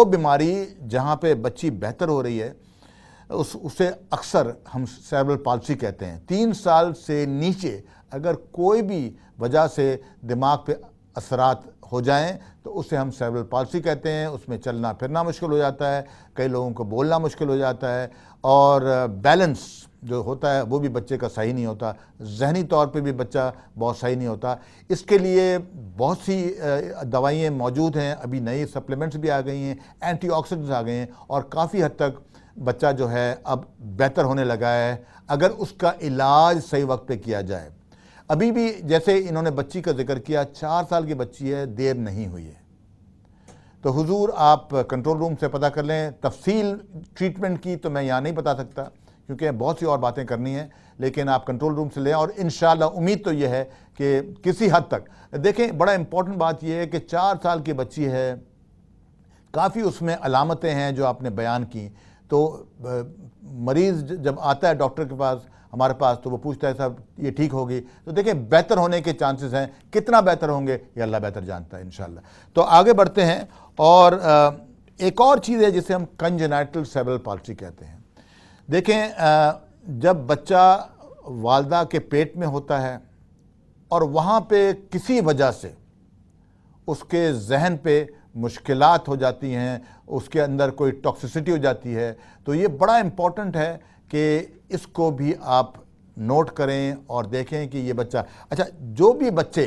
वो बीमारी जहाँ पे बच्ची बेहतर हो रही है उस उसे अक्सर हम सेरेब्रल पालसी कहते हैं तीन साल से नीचे अगर कोई भी वजह से दिमाग पे असरात हो जाएं तो उसे हम सेवरल पॉलिसी कहते हैं उसमें चलना फिरना मुश्किल हो जाता है कई लोगों को बोलना मुश्किल हो जाता है और बैलेंस जो होता है वो भी बच्चे का सही नहीं होता जहनी तौर पे भी बच्चा बहुत सही नहीं होता इसके लिए बहुत सी दवाइयाँ मौजूद हैं अभी नई सप्लीमेंट्स भी आ गई हैं एंटी आ गए हैं और काफ़ी हद तक बच्चा जो है अब बेहतर होने लगा है अगर उसका इलाज सही वक्त पे किया जाए अभी भी जैसे इन्होंने बच्ची का जिक्र किया चार साल की बच्ची है देर नहीं हुई है तो हुजूर आप कंट्रोल रूम से पता कर लें तफसील ट्रीटमेंट की तो मैं यहाँ नहीं बता सकता क्योंकि बहुत सी और बातें करनी है लेकिन आप कंट्रोल रूम से लें और इन उम्मीद तो यह है कि किसी हद तक देखें बड़ा इंपॉर्टेंट बात यह है कि चार साल की बच्ची है काफ़ी उसमें अलामतें हैं जो आपने बयान की तो मरीज़ जब आता है डॉक्टर के पास हमारे पास तो वो पूछता है साहब ये ठीक होगी तो देखें बेहतर होने के चांसेस हैं कितना बेहतर होंगे ये अल्लाह बेहतर जानता है इन तो आगे बढ़ते हैं और एक और चीज़ है जिसे हम कंजनाइटल सेबल पॉलिसी कहते हैं देखें जब बच्चा वालदा के पेट में होता है और वहाँ पे किसी वजह से उसके जहन पे मुश्किलात हो जाती हैं उसके अंदर कोई टॉक्सिसिटी हो जाती है तो ये बड़ा इम्पॉर्टेंट है कि इसको भी आप नोट करें और देखें कि ये बच्चा अच्छा जो भी बच्चे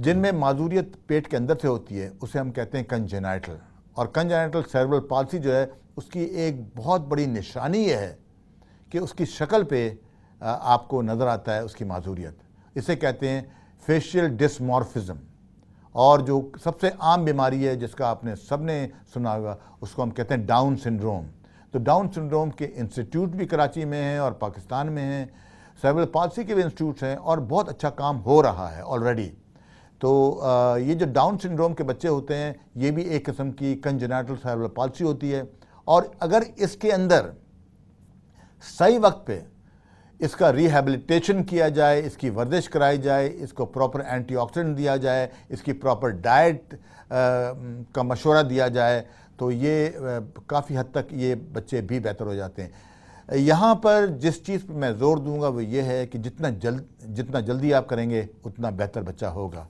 जिनमें माजूरीत पेट के अंदर से होती है उसे हम कहते हैं कंजेनाइटल और कंजेनाइटल सर्वल पालसी जो है उसकी एक बहुत बड़ी निशानी यह है कि उसकी शक्ल पे आपको नज़र आता है उसकी माजूरीत इसे कहते हैं फेशियल डिसमॉर्फिज़म और जो सबसे आम बीमारी है जिसका आपने सबने सुना होगा उसको हम कहते हैं डाउन सिंड्रोम तो डाउन सिंड्रोम के इंस्टीट्यूट भी कराची में हैं और पाकिस्तान में हैं साइबर पॉलिसी के भी इंस्टीट्यूट हैं और बहुत अच्छा काम हो रहा है ऑलरेडी तो ये जो डाउन सिंड्रोम के बच्चे होते हैं ये भी एक किस्म की कंजनाटल साइबर पॉलिसी होती है और अगर इसके अंदर सही वक्त पे इसका रिहेबलीटेशन किया जाए इसकी वर्जिश कराई जाए इसको प्रॉपर एंटीऑक्सीडेंट दिया जाए इसकी प्रॉपर डाइट का मशवरा दिया जाए तो ये काफ़ी हद तक ये बच्चे भी बेहतर हो जाते हैं यहाँ पर जिस चीज़ पर मैं ज़ोर दूंगा वो ये है कि जितना जल्द जितना जल्दी आप करेंगे उतना बेहतर बच्चा होगा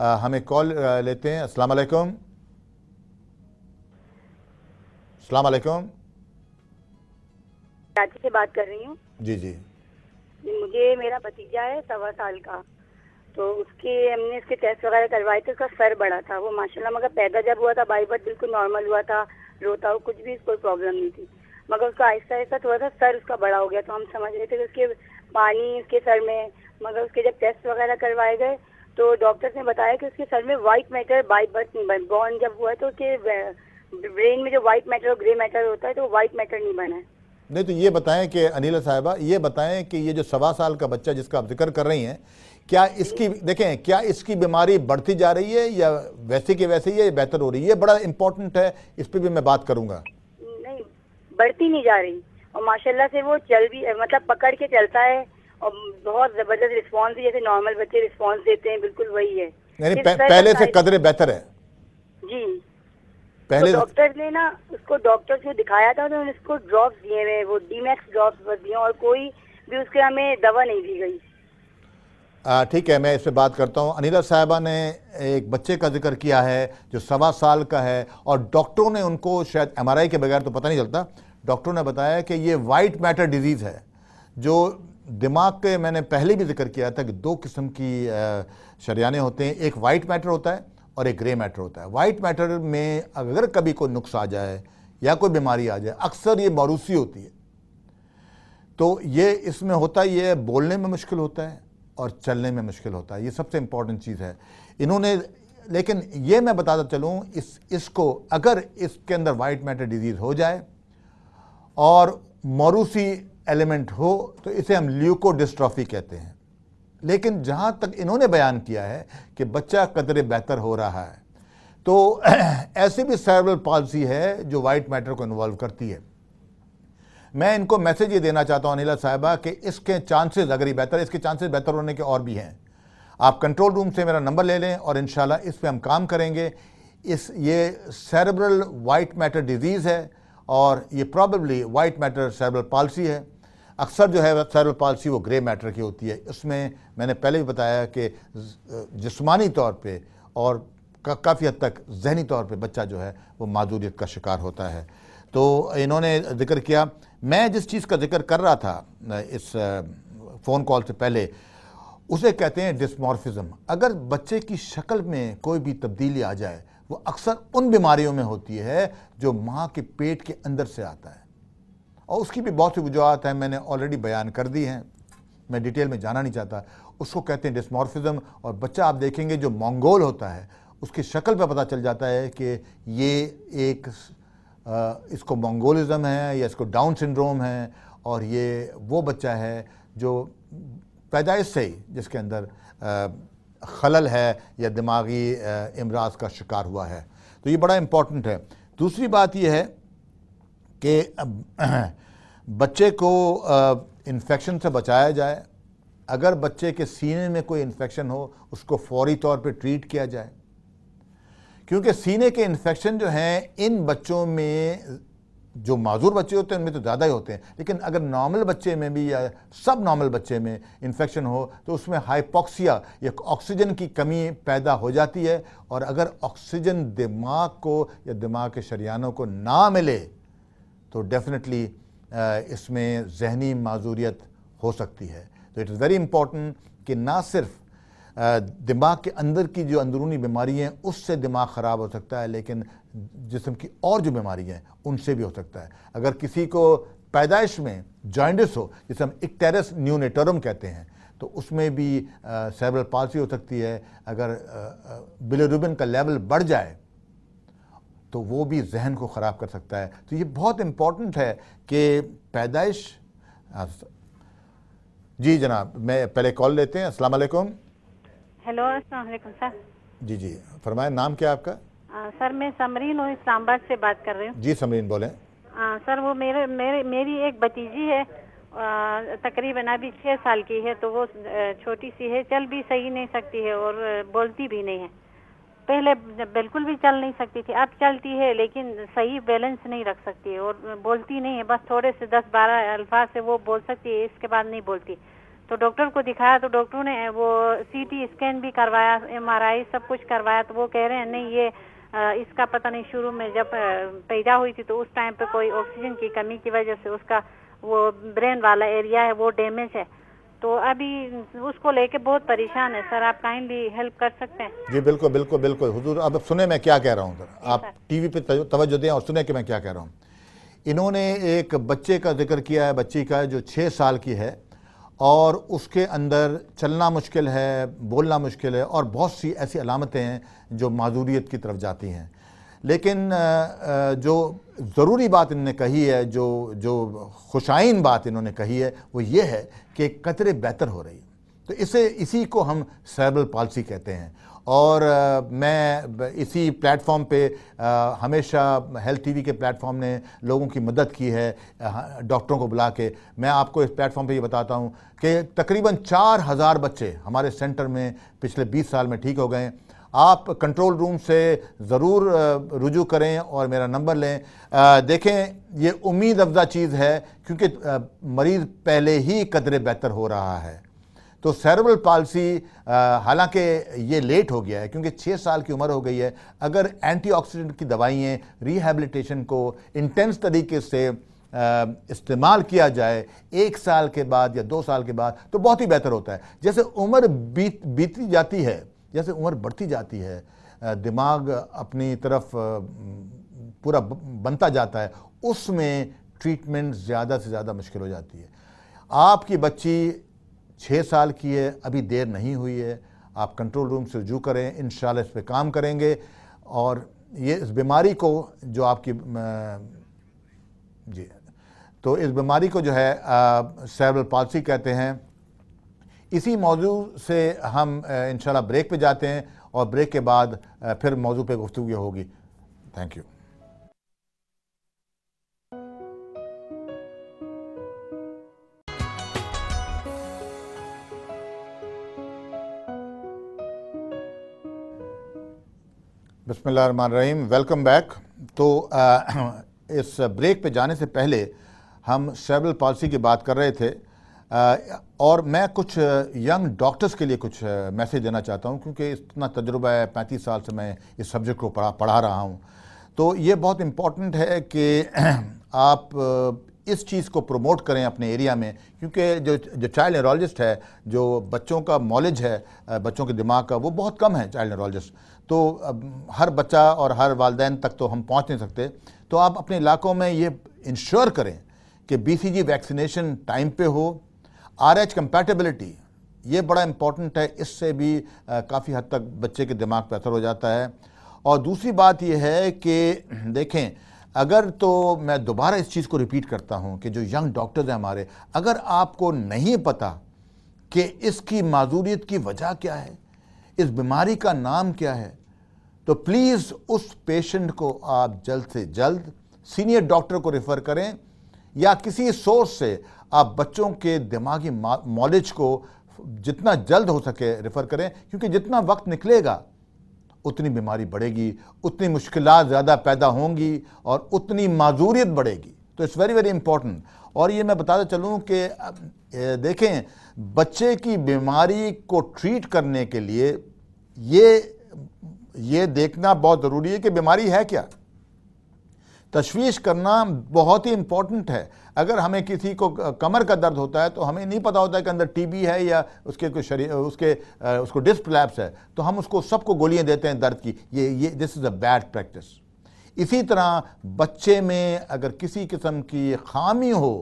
आ, हमें कॉल लेते हैं अस्सलाम वालेकुम अस्सलाम वालेकुम से बात कर रही हूँ जी जी मुझे मेरा भतीजा है सवा साल का तो उसकी हमने इसके टेस्ट वगैरह करवाए थे उसका सर बड़ा था वो माशाल्लाह मगर पैदा जब हुआ था बाई बर्थ बिल्कुल नॉर्मल हुआ था रोता हो कुछ भी कोई प्रॉब्लम नहीं थी मगर उसका आहिस्ता आहिस्ता थोड़ा सा सर उसका बड़ा हो गया तो हम समझ रहे थे कि उसके पानी उसके सर में मगर उसके जब टेस्ट वगैरह करवाए गए तो डॉक्टर ने बताया कि उसके सर में white matter by birth born जब हुआ है तो उसके ब्रेन में जो वाइट मैटर और ग्रे मैटर होता है तो वाइट मैटर नहीं बना है नहीं तो ये बताएं कि अनिला साहिबा ये बताएं कि ये जो सवा साल का बच्चा जिसका आप जिक्र कर रही हैं क्या इसकी देखें क्या इसकी बीमारी बढ़ती जा रही है या वैसे की वैसे ही है बेहतर हो रही है बड़ा इम्पोर्टेंट है इस पर भी मैं बात करूंगा नहीं बढ़ती नहीं जा रही और माशाल्लाह से वो चल भी मतलब पकड़ के चलता है और बहुत जबरदस्त रिस्पॉन्स जैसे नॉर्मल बच्चे रिस्पॉन्स देते हैं बिल्कुल वही है यानी पहले से कदरे बेहतर है जी पहले डॉक्टर तो ने ना उसको डॉक्टर से दिखाया था उन्होंने उसको ड्रॉप दिए हुए वो डीमैक्स ड्रॉप दिए और कोई भी उसके हमें दवा नहीं दी गई ठीक है मैं इस पर बात करता हूँ अनिला साहबा ने एक बच्चे का जिक्र किया है जो सवा साल का है और डॉक्टरों ने उनको शायद एमआरआई के बगैर तो पता नहीं चलता डॉक्टरों ने बताया कि ये वाइट मैटर डिजीज़ है जो दिमाग के मैंने पहले भी जिक्र किया था कि दो किस्म की शरियाने होते हैं एक वाइट मैटर होता है और एक ग्रे मैटर होता है वाइट मैटर में अगर कभी कोई नुक्स आ जाए या कोई बीमारी आ जाए अक्सर ये मारूसी होती है तो ये इसमें होता ये बोलने में मुश्किल होता है और चलने में मुश्किल होता है ये सबसे इम्पॉर्टेंट चीज़ है इन्होंने लेकिन ये मैं बताता चलूँ इस इसको अगर इसके अंदर वाइट मैटर डिजीज़ हो जाए और मौरूसी एलिमेंट हो तो इसे हम ल्यूकोडिस्ट्रॉफी कहते हैं लेकिन जहाँ तक इन्होंने बयान किया है कि बच्चा कदरे बेहतर हो रहा है तो ऐसी भी सर्वल पॉलिसी है जो वाइट मैटर को इन्वॉल्व करती है मैं इनको मैसेज ये देना चाहता हूँ अनिला साहबा कि इसके चांसेस अगर ही बेहतर इसके चांसेस बेहतर होने के और भी हैं आप कंट्रोल रूम से मेरा नंबर ले लें और इन इस पर हम काम करेंगे इस ये सेरेब्रल वाइट मैटर डिजीज़ है और ये probably white matter cerebral palsy है अक्सर जो है सेरेब्रल पॉलिसी वो ग्रे मैटर की होती है इसमें मैंने पहले भी बताया कि जिसमानी तौर पर और काफ़ी हद तक जहनी तौर पर बच्चा जो है वो माजूरीत का शिकार होता है तो इन्होंने जिक्र किया मैं जिस चीज़ का जिक्र कर रहा था इस फ़ोन कॉल से पहले उसे कहते हैं डिसमॉर्फिज़म अगर बच्चे की शक्ल में कोई भी तब्दीली आ जाए वो अक्सर उन बीमारियों में होती है जो माँ के पेट के अंदर से आता है और उसकी भी बहुत सी वजूहत हैं मैंने ऑलरेडी बयान कर दी हैं मैं डिटेल में जाना नहीं चाहता उसको कहते हैं डिसमॉर्फिज़म और बच्चा आप देखेंगे जो मंगोल होता है उसकी शक्ल पर पता चल जाता है कि ये एक इसको मंगोलिज़म है या इसको डाउन सिंड्रोम है और ये वो बच्चा है जो पैदाइश से ही जिसके अंदर खलल है या दिमागी इमराज का शिकार हुआ है तो ये बड़ा इम्पॉर्टेंट है दूसरी बात यह है कि बच्चे को इन्फेक्शन से बचाया जाए अगर बच्चे के सीने में कोई इन्फेक्शन हो उसको फौरी तौर पे ट्रीट किया जाए क्योंकि सीने के इन्फेक्शन जो हैं इन बच्चों में जो माजूर बच्चे होते हैं उनमें तो ज़्यादा ही होते हैं लेकिन अगर नॉर्मल बच्चे में भी या सब नॉर्मल बच्चे में इन्फेक्शन हो तो उसमें हाइपोक्सिया या ऑक्सीजन की कमी पैदा हो जाती है और अगर ऑक्सीजन दिमाग को या दिमाग के शरियानों को ना मिले तो डेफिनेटली इसमें जहनी माजूरीत हो सकती है तो इट इज़ वेरी इम्पोर्टेंट कि ना सिर्फ़ दिमाग के अंदर की जो अंदरूनी बीमारी हैं उससे दिमाग ख़राब हो सकता है लेकिन जिसम की और जो बीमारियाँ हैं उनसे भी हो सकता है अगर किसी को पैदाइश में जॉइंडस हो जिसे हम इक्टेरस न्यूनेटरम कहते हैं तो उसमें भी सेबरल पालसी हो सकती है अगर बिलोरुबिन का लेवल बढ़ जाए तो वो भी जहन को ख़राब कर सकता है तो ये बहुत इम्पॉर्टेंट है कि पैदाइश जी जनाब मैं पहले कॉल लेते हैं अस्सलाम वालेकुम हेलो अस्सलाम सर जी जी फरमाए नाम क्या आपका आ, सर मैं समरीन हूँ इस्लामाबाद से बात कर रही हूँ जी समरीन बोले आ, सर वो मेरे मेरे मेरी एक भतीजी है तकरीबन अभी छः साल की है तो वो छोटी सी है चल भी सही नहीं सकती है और बोलती भी नहीं है पहले बिल्कुल भी चल नहीं सकती थी अब चलती है लेकिन सही बैलेंस नहीं रख सकती है और बोलती नहीं है बस थोड़े से दस बारह अल्फाज से वो बोल सकती है इसके बाद नहीं बोलती है तो डॉक्टर को दिखाया तो डॉक्टर ने वो सीटी स्कैन भी करवाया एमआरआई सब कुछ करवाया तो वो कह रहे हैं नहीं ये इसका पता नहीं शुरू में जब पैदा हुई थी तो उस टाइम पे कोई ऑक्सीजन की कमी की वजह से उसका वो ब्रेन वाला एरिया है वो डैमेज है तो अभी उसको लेके बहुत परेशान है सर आप काइंडली हेल्प कर सकते हैं जी बिल्कुल बिल्कुल बिल्कुल हुजूर अब सुने मैं क्या कह रहा हूँ आप टीवी पे तवज्जो दें और सुने कि मैं क्या कह रहा हूँ इन्होंने एक बच्चे का जिक्र किया है बच्ची का जो छः साल की है और उसके अंदर चलना मुश्किल है बोलना मुश्किल है और बहुत सी ऐसी अलामतें हैं जो माजूरीत की तरफ जाती हैं लेकिन जो ज़रूरी बात इनने कही है जो जो खुशाइन बात इन्होंने कही है वो ये है कि कतरे बेहतर हो रही है तो इसे इसी को हम सैबल पॉलिसी कहते हैं और आ, मैं इसी प्लेटफॉर्म पे आ, हमेशा हेल्थ टीवी के प्लेटफॉर्म ने लोगों की मदद की है डॉक्टरों को बुला के मैं आपको इस प्लेटफॉर्म पे ये बताता हूँ कि तकरीबन चार हज़ार बच्चे हमारे सेंटर में पिछले बीस साल में ठीक हो गए आप कंट्रोल रूम से ज़रूर रुजू करें और मेरा नंबर लें आ, देखें ये उम्मीद अफजा चीज़ है क्योंकि मरीज़ पहले ही कदरे बेहतर हो रहा है तो सेरेब्रल पालसी हालांकि ये लेट हो गया है क्योंकि छः साल की उम्र हो गई है अगर एंटीऑक्सीडेंट की दवाइयाँ रिहेबलीटेशन को इंटेंस तरीके से इस्तेमाल किया जाए एक साल के बाद या दो साल के बाद तो बहुत ही बेहतर होता है जैसे उम्र बीत बीती जाती है जैसे उम्र बढ़ती जाती है दिमाग अपनी तरफ पूरा बनता जाता है उसमें ट्रीटमेंट ज़्यादा से ज़्यादा मुश्किल हो जाती है आपकी बच्ची छः साल की है अभी देर नहीं हुई है आप कंट्रोल रूम से रजू करें इन इस पर काम करेंगे और ये इस बीमारी को जो आपकी जी तो इस बीमारी को जो है सेरल पॉलिसी कहते हैं इसी मौजू से हम इन ब्रेक पे जाते हैं और ब्रेक के बाद फिर मौजू पे गुफ्तु होगी थैंक यू बसमीम वेलकम बैक तो आ, इस ब्रेक पे जाने से पहले हम सेवल पॉलिसी की बात कर रहे थे आ, और मैं कुछ यंग डॉक्टर्स के लिए कुछ मैसेज देना चाहता हूँ क्योंकि इतना तजुर्बा है पैंतीस साल से मैं इस सब्जेक्ट को पढ़ा पढ़ा रहा हूँ तो ये बहुत इम्पॉर्टेंट है कि आप इस चीज़ को प्रमोट करें अपने एरिया में क्योंकि जो जो चाइल्ड न्यूरोलॉजिस्ट है जो बच्चों का नॉलेज है बच्चों के दिमाग का वो बहुत कम है चाइल्ड न्यूरोलॉजिस्ट तो हर बच्चा और हर वालदेन तक तो हम पहुंच नहीं सकते तो आप अपने इलाकों में ये इंश्योर करें कि बीसीजी वैक्सीनेशन टाइम पे हो आर एच कंपैटिबिलिटी ये बड़ा इम्पॉर्टेंट है इससे भी काफ़ी हद तक बच्चे के दिमाग पर असर हो जाता है और दूसरी बात यह है कि देखें अगर तो मैं दोबारा इस चीज़ को रिपीट करता हूँ कि जो यंग डॉक्टर्स हैं हमारे अगर आपको नहीं पता कि इसकी माजूरीत की वजह क्या है इस बीमारी का नाम क्या है तो प्लीज़ उस पेशेंट को आप जल्द से जल्द सीनियर डॉक्टर को रेफ़र करें या किसी सोर्स से आप बच्चों के दिमागी नॉलेज को जितना जल्द हो सके रेफ़र करें क्योंकि जितना वक्त निकलेगा उतनी बीमारी बढ़ेगी उतनी मुश्किल ज़्यादा पैदा होंगी और उतनी माजूरीत बढ़ेगी तो इट्स वेरी वेरी इंपॉर्टेंट और ये मैं बताता चलूँ कि देखें बच्चे की बीमारी को ट्रीट करने के लिए ये ये देखना बहुत ज़रूरी है कि बीमारी है क्या तशवीश करना बहुत ही इम्पॉर्टेंट है अगर हमें किसी को कमर का दर्द होता है तो हमें नहीं पता होता है कि अंदर टीबी है या उसके कोई शरीर उसके उसको डिस्प्लैप्स है तो हम उसको सबको गोलियाँ देते हैं दर्द की ये ये this is a bad practice इसी तरह बच्चे में अगर किसी किस्म की खामी हो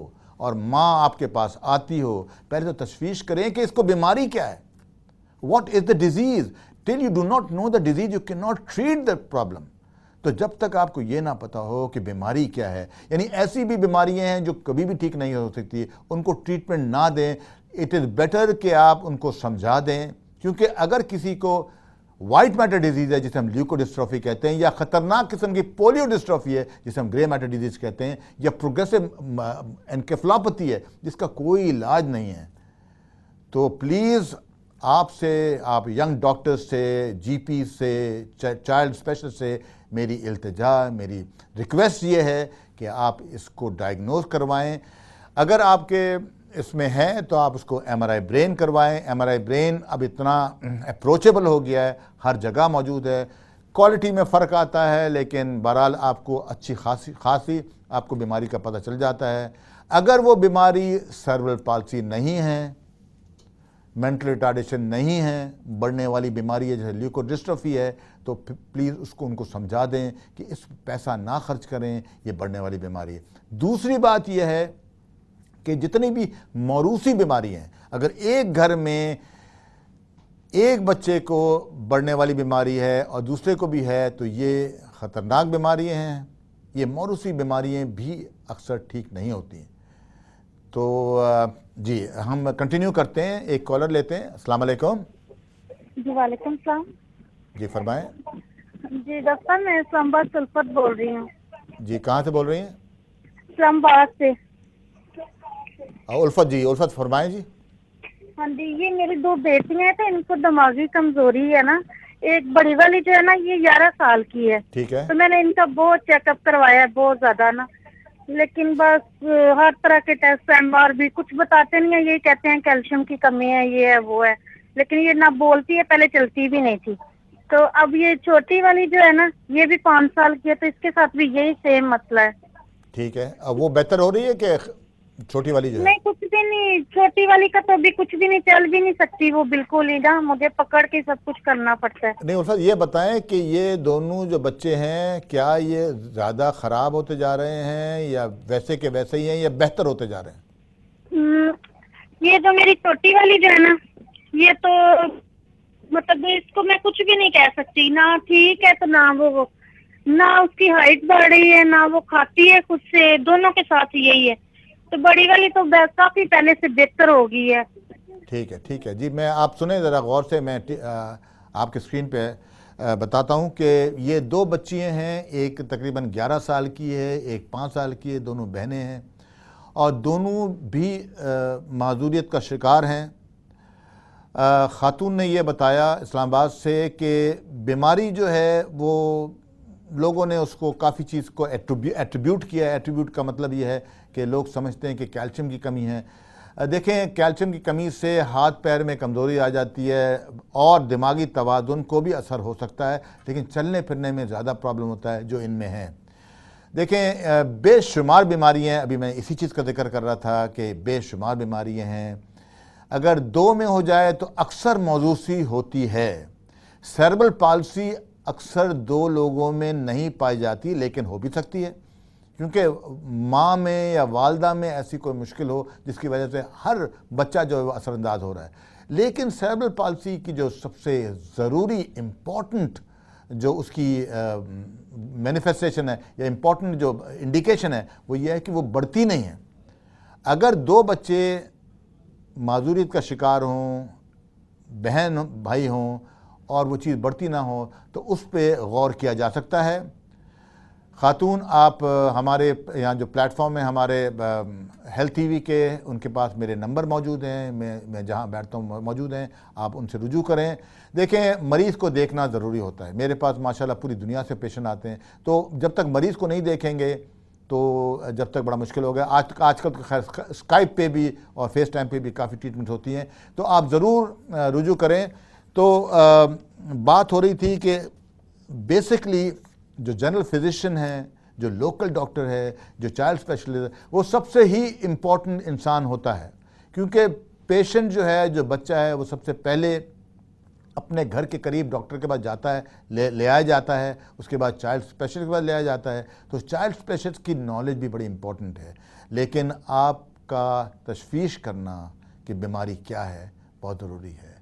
और माँ आपके पास आती हो पहले तो तशवीश करें कि इसको बीमारी क्या है what is the disease till you do not know the disease you can not treat the problem तो जब तक आपको ये ना पता हो कि बीमारी क्या है यानी ऐसी भी बीमारियां हैं जो कभी भी ठीक नहीं हो सकती उनको ट्रीटमेंट ना दें इट इज़ बेटर कि आप उनको समझा दें क्योंकि अगर किसी को वाइट मैटर डिजीज़ है जिसे हम ल्यूकोडिस्ट्रॉफी कहते हैं या ख़तरनाक किस्म की पोलियो डिस्ट्रॉफी है जिसे हम ग्रे मैटर डिजीज़ कहते हैं या प्रोग्रेसिव एनकेफ्लापथी है जिसका कोई इलाज नहीं है तो प्लीज़ आपसे आप यंग डॉक्टर्स से जीपी से चाइल्ड स्पेशलिस्ट से मेरी अल्तजा मेरी रिक्वेस्ट ये है कि आप इसको डायग्नोज करवाएं अगर आपके इसमें है तो आप उसको एम ब्रेन करवाएं एम ब्रेन अब इतना अप्रोचेबल हो गया है हर जगह मौजूद है क्वालिटी में फ़र्क आता है लेकिन बहरहाल आपको अच्छी खासी खासी आपको बीमारी का पता चल जाता है अगर वो बीमारी सर्वल पालसी नहीं है मेंटल रिटार्डेशन नहीं है बढ़ने वाली बीमारी है जैसे ल्यूकोडिस्ट्रफी है तो प्लीज़ उसको उनको समझा दें कि इस पैसा ना खर्च करें ये बढ़ने वाली बीमारी है दूसरी बात यह है कि जितनी भी मौरूसी बीमारी हैं अगर एक घर में एक बच्चे को बढ़ने वाली बीमारी है और दूसरे को भी है तो ये ख़तरनाक बीमारियाँ हैं ये मौरूसी बीमारियाँ भी अक्सर ठीक नहीं होती हैं तो जी हम कंटिन्यू करते हैं एक कॉलर लेते हैं अस्सलाम वालेकुम जी वालेकुम सलाम जी फरमाएं जी डॉक्टर मैं इस्लामाबाद सुलपत बोल रही हूँ जी कहाँ से बोल रही हैं इस्लामाबाद से उल्फत जी उल्फत फरमाएं जी हाँ जी ये मेरी दो बेटियां हैं तो इनको दिमागी कमजोरी है ना एक बड़ी वाली जो है ना ये ग्यारह साल की है ठीक है तो मैंने इनका बहुत चेकअप करवाया है बहुत ज्यादा ना लेकिन बस हर तरह के टेस्ट एम आर भी कुछ बताते नहीं है यही कहते हैं कैल्शियम की कमी है ये है वो है लेकिन ये ना बोलती है पहले चलती भी नहीं थी तो अब ये छोटी वाली जो है ना ये भी पाँच साल की है तो इसके साथ भी यही सेम मसला है ठीक है अब वो बेहतर हो रही है कि छोटी वाली जो नहीं कुछ भी नहीं छोटी वाली का तो भी कुछ भी नहीं चल भी नहीं सकती वो बिल्कुल ही ना मुझे पकड़ के सब कुछ करना पड़ता है नहीं सर ये बताएं कि ये दोनों जो बच्चे हैं क्या ये ज्यादा खराब होते जा रहे हैं या वैसे के वैसे ही हैं या बेहतर होते जा रहे हैं हम्म, ये जो मेरी छोटी वाली जो है ना ये तो मतलब इसको मैं कुछ भी नहीं कह सकती ना ठीक है तो ना वो ना उसकी हाइट बढ़ रही है ना वो खाती है खुद से दोनों के साथ यही है तो बड़ी वाली तो काफी पहले से बेहतर हो गई है ठीक है ठीक है जी मैं आप सुने ज़रा गौर से मैं आपके स्क्रीन पे बताता हूँ कि ये दो बच्चियाँ हैं एक तकरीबन 11 साल की है एक पाँच साल की है दोनों बहनें हैं और दोनों भी माजूरीत का शिकार हैं ख़ातून ने यह बताया इस्लामाबाद से कि बीमारी जो है वो लोगों ने उसको काफ़ी चीज़ को एट्रीब्यूट किया एट्रीब्यूट का मतलब ये है कि लोग समझते हैं कि कैल्शियम की कमी है देखें कैल्शियम की कमी से हाथ पैर में कमज़ोरी आ जाती है और दिमागी तोज़ुन को भी असर हो सकता है लेकिन चलने फिरने में ज़्यादा प्रॉब्लम होता है जो इनमें है देखें बेशुमार बीमारियाँ अभी मैं इसी चीज़ का जिक्र कर रहा था कि बेशुमार बीमारियाँ हैं अगर दो में हो जाए तो अक्सर मौजूसी होती है सर्बल पॉलिसी अक्सर दो लोगों में नहीं पाई जाती लेकिन हो भी सकती है क्योंकि माँ में या वालदा में ऐसी कोई मुश्किल हो जिसकी वजह से हर बच्चा जो है वो असरानंदाज हो रहा है लेकिन सेरेब्रल पॉलिसी की जो सबसे ज़रूरी इम्पॉर्टेंट जो उसकी मैनिफेस्टेशन है या इम्पॉर्टेंट जो इंडिकेशन है वो ये है कि वो बढ़ती नहीं है अगर दो बच्चे माजूरीत का शिकार हों बहन भाई हों और वो चीज़ बढ़ती ना हो तो उस पर गौर किया जा सकता है खातून आप हमारे यहाँ जो प्लेटफॉर्म है हमारे हेल्थ टी के उनके पास मेरे नंबर मौजूद हैं मैं मैं जहाँ बैठता हूँ मौजूद हैं आप उनसे रुजू करें देखें मरीज़ को देखना ज़रूरी होता है मेरे पास माशाल्लाह पूरी दुनिया से पेशेंट आते हैं तो जब तक मरीज़ को नहीं देखेंगे तो जब तक बड़ा मुश्किल हो गया आज आजकल तो खैर स्काइप पर भी और फेस टाइम पर भी काफ़ी ट्रीटमेंट होती हैं तो आप ज़रूर रुजू करें तो आ, बात हो रही थी कि बेसिकली जो जनरल फिजिशियन है जो लोकल डॉक्टर है जो चाइल्ड स्पेशलिस्ट वो सबसे ही इम्पॉर्टेंट इंसान होता है क्योंकि पेशेंट जो है जो बच्चा है वो सबसे पहले अपने घर के करीब डॉक्टर के पास जाता है ले ले आया जाता है उसके बाद चाइल्ड स्पेशलिस्ट के पास ले आया जाता है तो चाइल्ड स्पेशलिस्ट की नॉलेज भी बड़ी इम्पॉर्टेंट है लेकिन आपका तशवीश करना कि बीमारी क्या है बहुत ज़रूरी है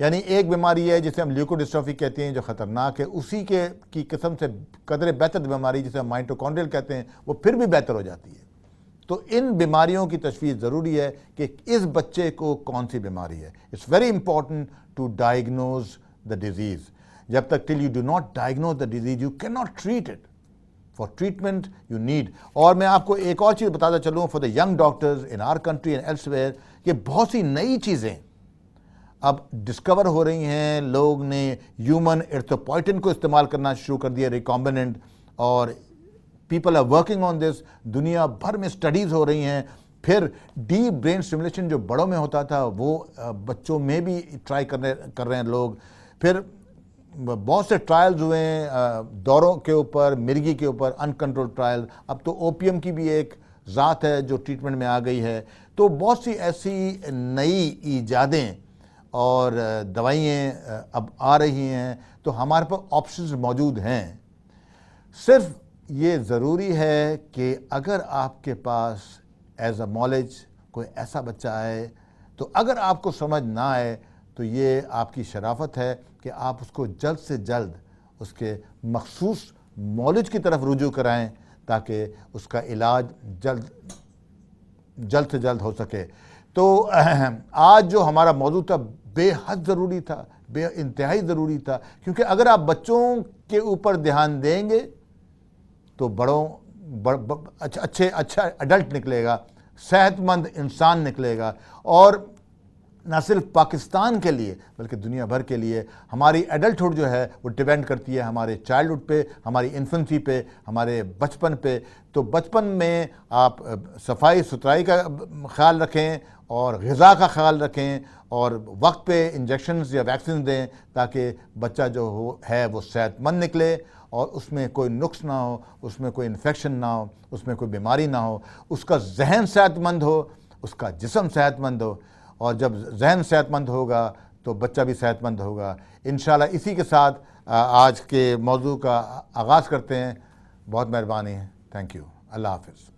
यानी एक बीमारी है जिसे हम ल्यूकोडिस्ट्रॉफी कहते हैं जो ख़तरनाक है उसी के की किस्म से कदर बेहतर बीमारी जिसे हम माइटोकॉन्ड्रियल कहते हैं वो फिर भी बेहतर हो जाती है तो इन बीमारियों की तशवीर ज़रूरी है कि इस बच्चे को कौन सी बीमारी है it's very important to diagnose the disease जब तक till you do not diagnose the disease you can not treat it for treatment you need और मैं आपको एक और चीज़ बताता चलूँ for the young doctors in our country and elsewhere कि बहुत सी नई चीज़ें अब डिस्कवर हो रही हैं लोग ने ह्यूमन एर्थोपोइटिन को इस्तेमाल करना शुरू कर दिया रिकॉम्बिनेंट और people are working on this दुनिया भर में स्टडीज़ हो रही हैं फिर डीप ब्रेन स्टिमुलेशन जो बड़ों में होता था वो बच्चों में भी ट्राई करने कर रहे हैं लोग फिर बहुत से ट्रायल्स हुए हैं दौरों के ऊपर मिर्गी के ऊपर अनकंट्रोल ट्रायल अब तो ओपीएम की भी एक ज़ात है जो ट्रीटमेंट में आ गई है तो बहुत सी ऐसी नई ईजादें और दवाइयाँ अब आ रही हैं तो हमारे पास ऑप्शंस मौजूद हैं सिर्फ ये ज़रूरी है कि अगर आपके पास एज अ मॉलेज कोई ऐसा बच्चा आए तो अगर आपको समझ ना आए तो ये आपकी शराफत है कि आप उसको जल्द से जल्द उसके मखसूस मॉलेज की तरफ रुजू कराएं ताकि उसका इलाज जल्द जल्द से जल्द हो सके तो आज जो हमारा मौजूद था बेहद ज़रूरी था बे इंतहाई ज़रूरी था क्योंकि अगर आप बच्चों के ऊपर ध्यान देंगे तो बड़ों बड़, बड़, अच्छा अच्छे अच्छा अडल्ट निकलेगा सेहतमंद इंसान निकलेगा और ना सिर्फ पाकिस्तान के लिए बल्कि दुनिया भर के लिए हमारी एडल्टुड जो है वो डिपेंड करती है हमारे चाइल्डहुड पे हमारी इन्फेंसी पे हमारे बचपन पे तो बचपन में आप सफाई सुथराई का ख्याल रखें और गज़ा का ख्याल रखें और वक्त पे इंजेक्शन या वैक्सीन दें ताकि बच्चा जो हो है वो सेहतमंद निकले और उसमें कोई नुक्स ना हो उसमें कोई इन्फेक्शन ना हो उसमें कोई बीमारी ना हो उसका जहन सेहतमंद हो उसका जिसम सेहतमंद हो और जब जहन सेहतमंद होगा तो बच्चा भी सेहतमंद होगा इन इसी के साथ आज के मौजू का आगाज़ करते हैं बहुत मेहरबानी है थैंक यू अल्लाह हाफिज़